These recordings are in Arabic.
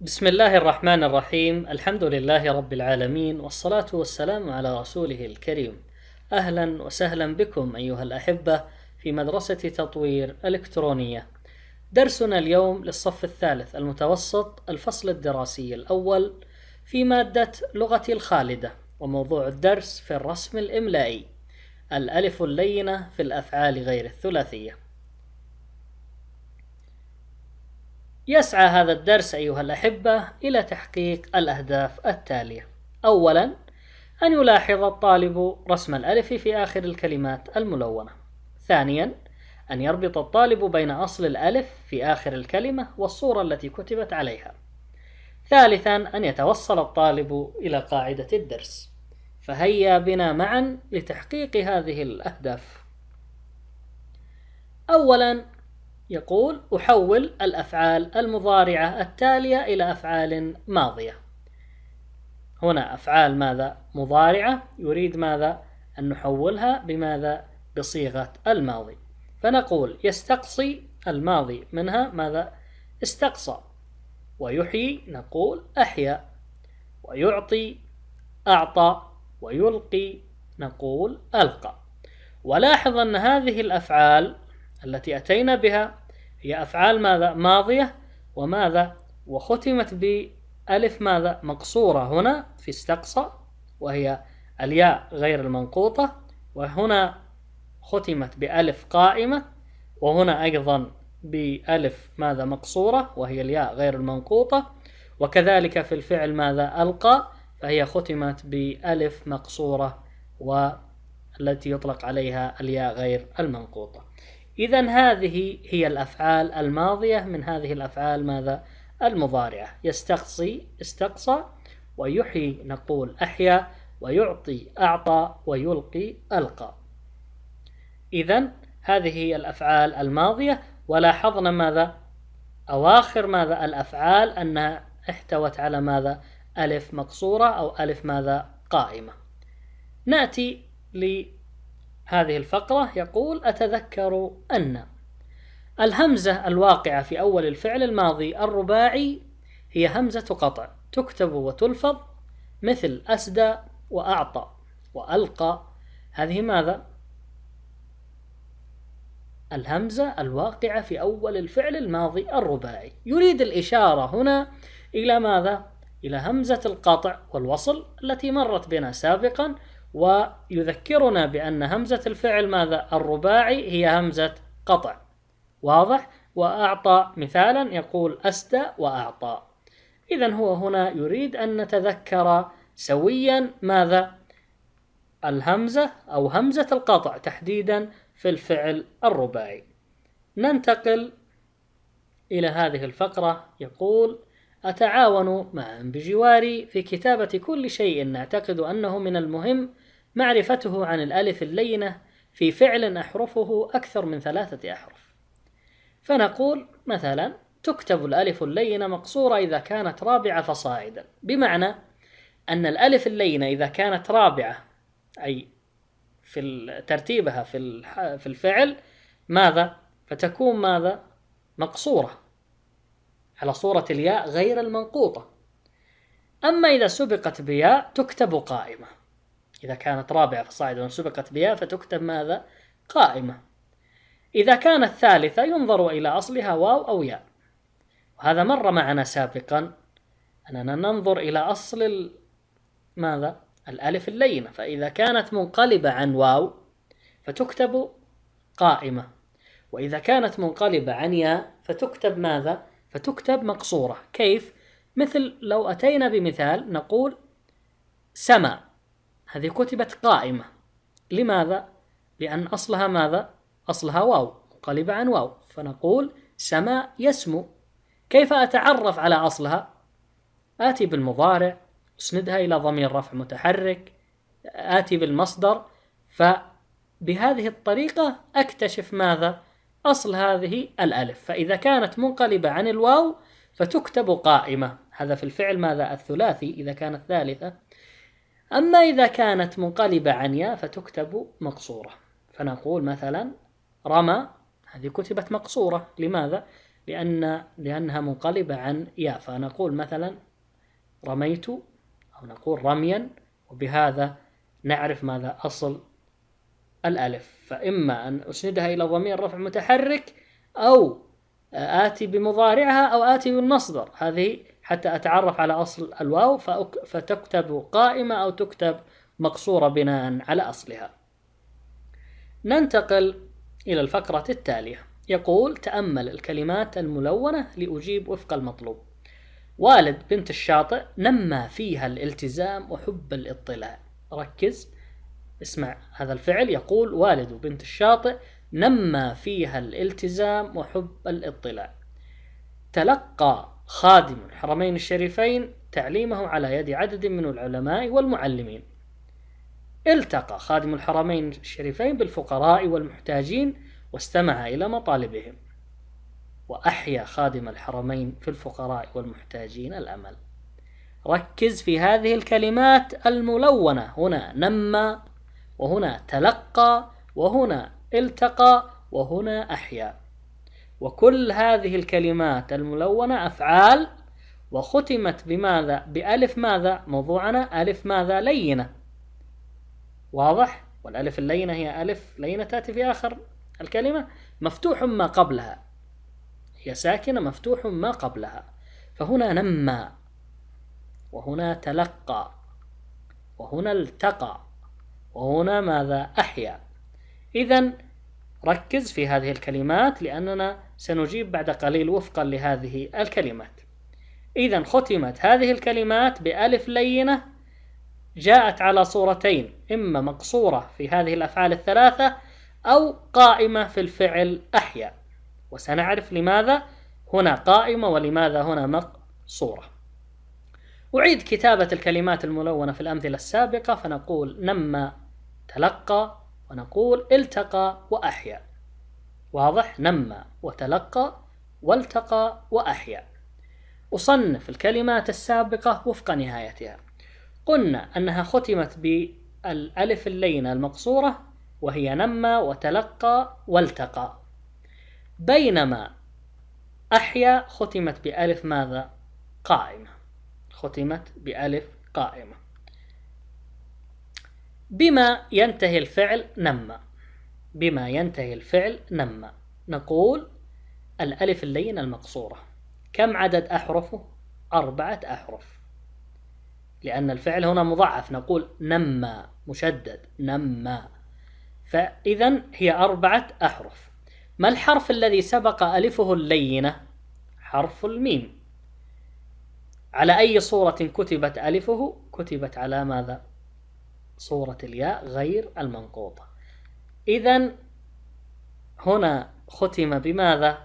بسم الله الرحمن الرحيم الحمد لله رب العالمين والصلاة والسلام على رسوله الكريم أهلا وسهلا بكم أيها الأحبة في مدرسة تطوير إلكترونية درسنا اليوم للصف الثالث المتوسط الفصل الدراسي الأول في مادة لغتي الخالدة وموضوع الدرس في الرسم الإملائي الألف اللينة في الأفعال غير الثلاثية يسعى هذا الدرس أيها الأحبة إلى تحقيق الأهداف التالية أولا أن يلاحظ الطالب رسم الألف في آخر الكلمات الملونة ثانيا أن يربط الطالب بين أصل الألف في آخر الكلمة والصورة التي كتبت عليها ثالثا أن يتوصل الطالب إلى قاعدة الدرس فهيا بنا معا لتحقيق هذه الأهداف أولا يقول أحول الأفعال المضارعة التالية إلى أفعال ماضية هنا أفعال ماذا؟ مضارعة يريد ماذا؟ أن نحولها بماذا؟ بصيغة الماضي فنقول يستقصي الماضي منها ماذا؟ استقصى ويحيي نقول أحيا ويعطي أعطى ويلقي نقول ألقى ولاحظ أن هذه الأفعال التي أتينا بها هي أفعال ماذا ماضية وماذا وختمت بألف ماذا مقصورة هنا في استقصى وهي الياء غير المنقوطة وهنا ختمت بألف قائمة وهنا أيضا بألف ماذا مقصورة وهي الياء غير المنقوطة وكذلك في الفعل ماذا ألقى فهي ختمت بألف مقصورة والتي يطلق عليها الياء غير المنقوطة إذا هذه هي الأفعال الماضية من هذه الأفعال ماذا؟ المضارعة يستقصي استقصى ويحيي نقول أحيا ويعطي أعطى ويلقي ألقى إذا هذه هي الأفعال الماضية ولاحظنا ماذا؟ أواخر ماذا الأفعال أنها احتوت على ماذا؟ ألف مقصورة أو ألف ماذا قائمة نأتي لهذه الفقرة يقول أتذكر أن الهمزة الواقعة في أول الفعل الماضي الرباعي هي همزة قطع تكتب وتلفظ مثل أسدى وأعطى وألقى هذه ماذا؟ الهمزة الواقعة في أول الفعل الماضي الرباعي يريد الإشارة هنا إلى ماذا؟ إلى همزة القطع والوصل التي مرت بنا سابقا ويذكرنا بأن همزة الفعل ماذا الرباعي هي همزة قطع واضح وأعطى مثالا يقول أسدى وأعطى إذا هو هنا يريد أن نتذكر سويا ماذا الهمزة أو همزة القطع تحديدا في الفعل الرباعي ننتقل إلى هذه الفقرة يقول أتعاون معا بجواري في كتابة كل شيء نعتقد أنه من المهم معرفته عن الألف اللينة في فعل أحرفه أكثر من ثلاثة أحرف فنقول مثلا تكتب الألف اللينة مقصورة إذا كانت رابعة فصاعدا بمعنى أن الألف اللينة إذا كانت رابعة أي في ترتيبها في الفعل ماذا فتكون ماذا مقصورة على صورة الياء غير المنقوطة أما إذا سبقت بياء تكتب قائمة إذا كانت رابعة الصاعدة سبقت بياء فتكتب ماذا؟ قائمة إذا كانت ثالثة ينظر إلى أصلها واو أو ياء وهذا مر معنا سابقا أننا ننظر إلى أصل ال... ماذا؟ الألف اللينة فإذا كانت منقلبة عن واو فتكتب قائمة وإذا كانت منقلبة عن ياء فتكتب ماذا؟ فتكتب مقصورة كيف؟ مثل لو أتينا بمثال نقول سما هذه كتبت قائمة لماذا؟ لأن أصلها ماذا؟ أصلها واو قلب عن واو فنقول سما يسمو كيف أتعرف على أصلها؟ آتي بالمضارع أسندها إلى ضمير رفع متحرك آتي بالمصدر فبهذه الطريقة أكتشف ماذا؟ أصل هذه الألف فإذا كانت منقلبة عن الواو فتكتب قائمة هذا في الفعل ماذا الثلاثي إذا كانت ثالثة أما إذا كانت منقلبة عن يا فتكتب مقصورة فنقول مثلا رمى هذه كتبت مقصورة لماذا؟ لأن لأنها منقلبة عن يا فنقول مثلا رميت أو نقول رميا وبهذا نعرف ماذا أصل الألف فإما أن أسندها إلى ضمير رفع متحرك أو آتي بمضارعها أو آتي بالمصدر هذه حتى أتعرف على أصل الواو فتكتب قائمة أو تكتب مقصورة بناء على أصلها ننتقل إلى الفقرة التالية يقول تأمل الكلمات الملونة لأجيب وفق المطلوب والد بنت الشاطئ نمى فيها الالتزام وحب الاطلاع ركز اسمع هذا الفعل يقول والد بنت الشاطئ نمى فيها الالتزام وحب الاطلاع تلقى خادم الحرمين الشريفين تعليمه على يد عدد من العلماء والمعلمين التقى خادم الحرمين الشريفين بالفقراء والمحتاجين واستمع إلى مطالبهم وأحيا خادم الحرمين في الفقراء والمحتاجين الأمل ركز في هذه الكلمات الملونة هنا نمى وهنا تلقى وهنا التقى وهنا أحيا وكل هذه الكلمات الملونة أفعال وختمت بماذا؟ بألف ماذا؟ موضوعنا ألف ماذا؟ لينة واضح؟ والألف اللينة هي ألف لينة تأتي في آخر الكلمة مفتوح ما قبلها هي ساكنة مفتوح ما قبلها فهنا نمى وهنا تلقى وهنا التقى وهنا ماذا أحيا إذا ركز في هذه الكلمات لأننا سنجيب بعد قليل وفقا لهذه الكلمات إذا ختمت هذه الكلمات بألف لينة جاءت على صورتين إما مقصورة في هذه الأفعال الثلاثة أو قائمة في الفعل أحيا وسنعرف لماذا هنا قائمة ولماذا هنا مقصورة أعيد كتابة الكلمات الملونة في الأمثلة السابقة فنقول نمّا تلقى ونقول التقى وأحيا واضح نمى وتلقى والتقى وأحيا أصنف الكلمات السابقة وفق نهايتها قلنا أنها ختمت بالألف اللينة المقصورة وهي نمى وتلقى والتقى بينما أحيا ختمت بألف ماذا؟ قائمة ختمت بألف قائمة بما ينتهي الفعل نما بما ينتهي الفعل نما نقول الألف اللينة المقصورة كم عدد أحرفه؟ أربعة أحرف لأن الفعل هنا مضعف نقول نما مشدد نما فإذا هي أربعة أحرف ما الحرف الذي سبق ألفه اللينة؟ حرف الميم على أي صورة كتبت ألفه؟ كتبت على ماذا؟ صورة الياء غير المنقوطة إذا هنا ختم بماذا؟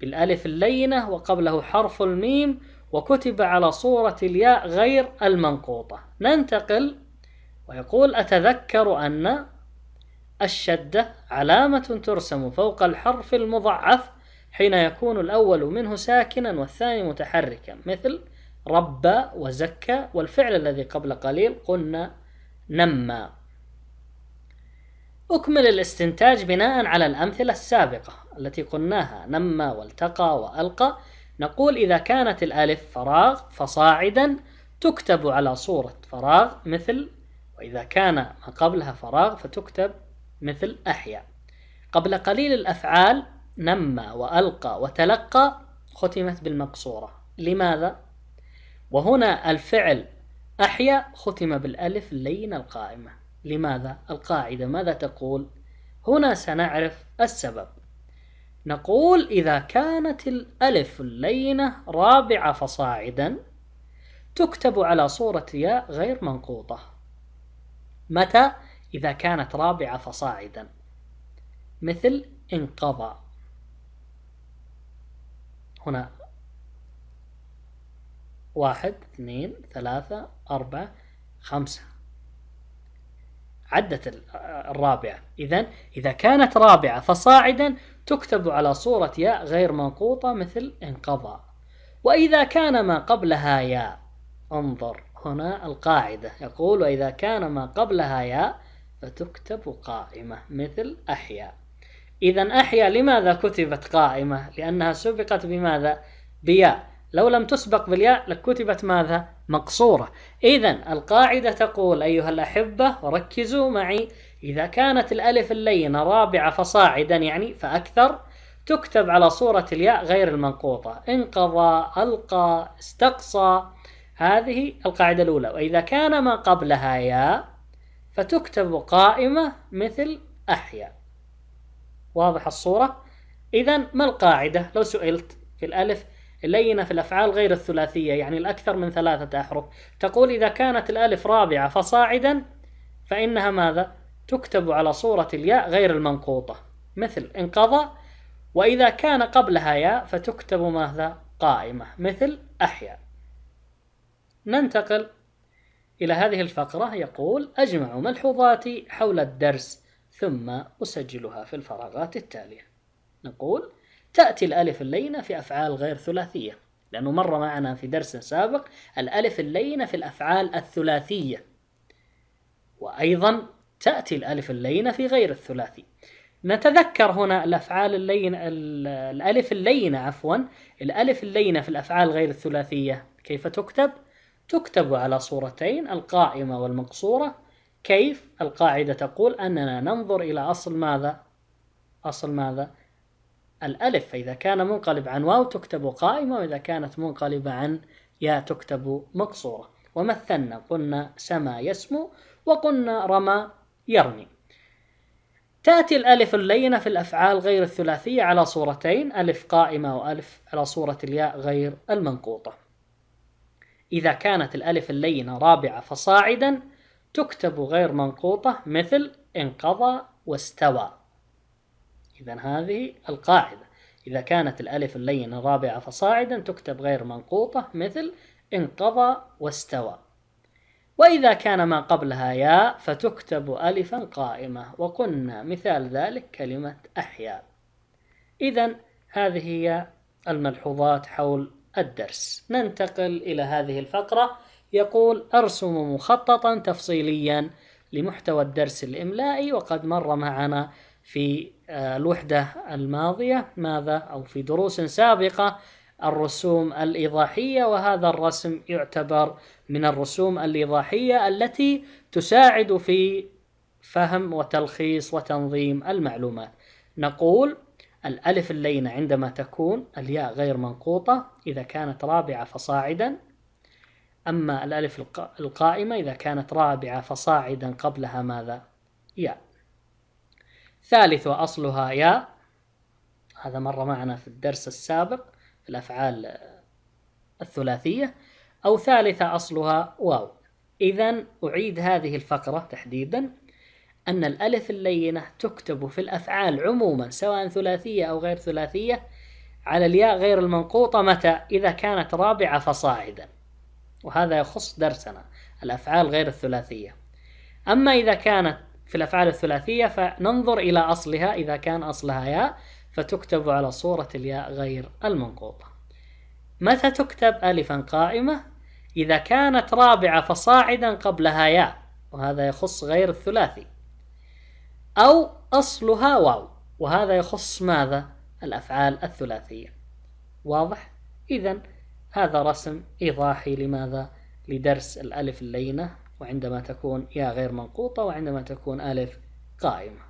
بالألف اللينة وقبله حرف الميم وكتب على صورة الياء غير المنقوطة ننتقل ويقول أتذكر أن الشدة علامة ترسم فوق الحرف المضعف حين يكون الأول منه ساكنا والثاني متحركا مثل ربى وزكى والفعل الذي قبل قليل قلنا نما أكمل الاستنتاج بناء على الأمثلة السابقة التي قلناها نما والتقى وألقى نقول إذا كانت الألف فراغ فصاعدا تكتب على صورة فراغ مثل وإذا كان ما قبلها فراغ فتكتب مثل أحيا قبل قليل الأفعال نما وألقى وتلقى ختمت بالمقصورة لماذا؟ وهنا الفعل أحيا ختم بالألف اللينة القائمة لماذا؟ القاعدة ماذا تقول؟ هنا سنعرف السبب نقول إذا كانت الألف اللينة رابعة فصاعدا تكتب على صورة ياء غير منقوطة متى؟ إذا كانت رابعة فصاعدا مثل انقضى هنا واحد اثنين ثلاثة أربعة خمسة عدت الرابعة إذا إذا كانت رابعة فصاعدا تكتب على صورة ياء غير منقوطة مثل انقضى وإذا كان ما قبلها ياء انظر هنا القاعدة يقول وإذا كان ما قبلها ياء فتكتب قائمة مثل أحيا إذا أحيا لماذا كتبت قائمة؟ لأنها سبقت بماذا؟ بياء لو لم تسبق بالياء لكتبت ماذا؟ مقصورة إذا القاعدة تقول أيها الأحبة ركزوا معي إذا كانت الألف اللينة رابعة فصاعدا يعني فأكثر تكتب على صورة الياء غير المنقوطة انقضى ألقى استقصى هذه القاعدة الأولى وإذا كان ما قبلها ياء فتكتب قائمة مثل أحيا واضح الصورة؟ إذا ما القاعدة لو سئلت في الألف اللينة في الأفعال غير الثلاثية يعني الأكثر من ثلاثة أحرف تقول إذا كانت الألف رابعة فصاعدا فإنها ماذا؟ تكتب على صورة الياء غير المنقوطة مثل انقضى وإذا كان قبلها ياء فتكتب ماذا؟ قائمة مثل أحيا ننتقل إلى هذه الفقرة يقول أجمع ملحوظاتي حول الدرس ثم أسجلها في الفراغات التالية نقول تأتي الألف اللينة في أفعال غير ثلاثية لأنه مر معنا في درس سابق الألف اللينة في الأفعال الثلاثية وأيضا تأتي الألف اللينة في غير الثلاثي نتذكر هنا الأفعال اللينة الألف اللينة عفوا الألف اللينة في الأفعال غير الثلاثية كيف تكتب؟ تكتب على صورتين القائمة والمقصورة كيف؟ القاعدة تقول أننا ننظر إلى أصل ماذا؟ أصل ماذا؟ الألف فإذا كان منقلب عن واو تكتب قائمة وإذا كانت منقلبة عن يا تكتب مقصورة ومثلنا قلنا سما يسمو وقلنا رمى يرمي تأتي الألف اللينة في الأفعال غير الثلاثية على صورتين ألف قائمة وألف على صورة الياء غير المنقوطة إذا كانت الألف اللينة رابعة فصاعدا تكتب غير منقوطة مثل انقضى واستوى إذا هذه القاعدة إذا كانت الألف اللينة رابعة فصاعدا تكتب غير منقوطة مثل انقضى واستوى وإذا كان ما قبلها ياء فتكتب ألفا قائمة وقلنا مثال ذلك كلمة أحيا إذا هذه هي الملحوظات حول الدرس ننتقل إلى هذه الفقرة يقول أرسم مخططا تفصيليا لمحتوى الدرس الإملائي وقد مر معنا في آه، الوحدة الماضية ماذا أو في دروس سابقة الرسوم الإيضاحية وهذا الرسم يعتبر من الرسوم الإيضاحية التي تساعد في فهم وتلخيص وتنظيم المعلومات نقول الألف اللينة عندما تكون الياء غير منقوطة إذا كانت رابعة فصاعدا أما الألف القائمة إذا كانت رابعة فصاعدا قبلها ماذا؟ ياء ثالث وأصلها يا هذا مر معنا في الدرس السابق في الأفعال الثلاثية أو ثالثة أصلها واو إذا أعيد هذه الفقرة تحديدا أن الألف اللينة تكتب في الأفعال عموما سواء ثلاثية أو غير ثلاثية على الياء غير المنقوطة متى إذا كانت رابعة فصاعدا وهذا يخص درسنا الأفعال غير الثلاثية أما إذا كانت في الأفعال الثلاثية فننظر إلى أصلها إذا كان أصلها ياء فتكتب على صورة الياء غير المنقوطة متى تكتب ألفا قائمة؟ إذا كانت رابعة فصاعدا قبلها ياء وهذا يخص غير الثلاثي أو أصلها واو وهذا يخص ماذا؟ الأفعال الثلاثية واضح؟ إذا هذا رسم إيضاحي لماذا؟ لدرس الألف اللينة وعندما تكون يا غير منقوطة وعندما تكون ألف قائمة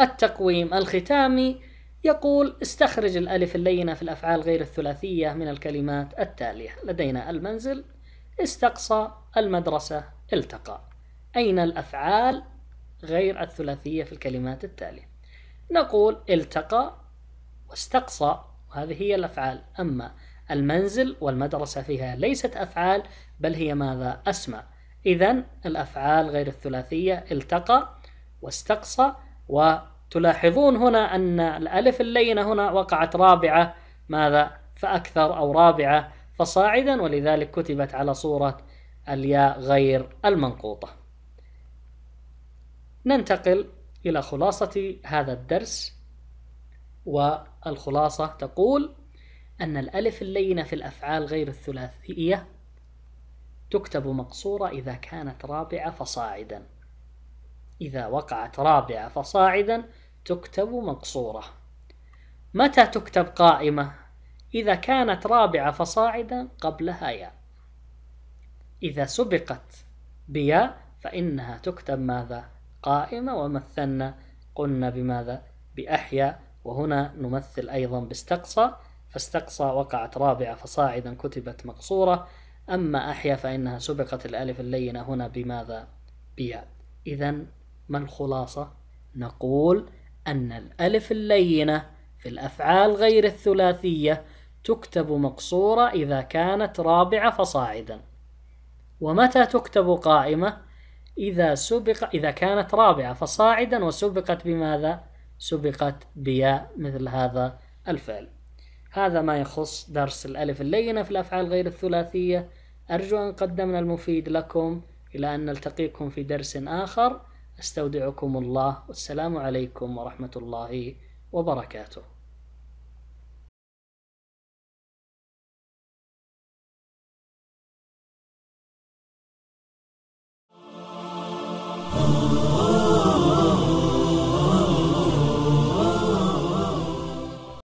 التقويم الختامي يقول استخرج الألف اللينة في الأفعال غير الثلاثية من الكلمات التالية لدينا المنزل استقصى المدرسة التقى أين الأفعال غير الثلاثية في الكلمات التالية نقول التقى واستقصى وهذه هي الأفعال أما المنزل والمدرسة فيها ليست أفعال بل هي ماذا أسمى إذا الأفعال غير الثلاثية التقى واستقصى وتلاحظون هنا أن الألف اللينة هنا وقعت رابعة ماذا فأكثر أو رابعة فصاعدا ولذلك كتبت على صورة الياء غير المنقوطة ننتقل إلى خلاصة هذا الدرس والخلاصة تقول أن الألف اللينة في الأفعال غير الثلاثية تكتب مقصورة إذا كانت رابعة فصاعدا إذا وقعت رابعة فصاعدا تكتب مقصورة متى تكتب قائمة؟ إذا كانت رابعة فصاعدا قبلها ياء إذا سبقت بياء فإنها تكتب ماذا؟ قائمة ومثلنا قلنا بماذا؟ بأحيا وهنا نمثل أيضا باستقصى فاستقصى وقعت رابعة فصاعدا كتبت مقصورة أما أحيا فإنها سبقت الألف اللينة هنا بماذا؟ بياء إذا ما الخلاصة؟ نقول أن الألف اللينة في الأفعال غير الثلاثية تكتب مقصورة إذا كانت رابعة فصاعدا ومتى تكتب قائمة؟ إذا سبق إذا كانت رابعة فصاعدا وسبقت بماذا؟ سبقت بياء مثل هذا الفعل هذا ما يخص درس الألف اللينة في الأفعال غير الثلاثية أرجو أن قدمنا المفيد لكم إلى أن نلتقيكم في درس آخر أستودعكم الله والسلام عليكم ورحمة الله وبركاته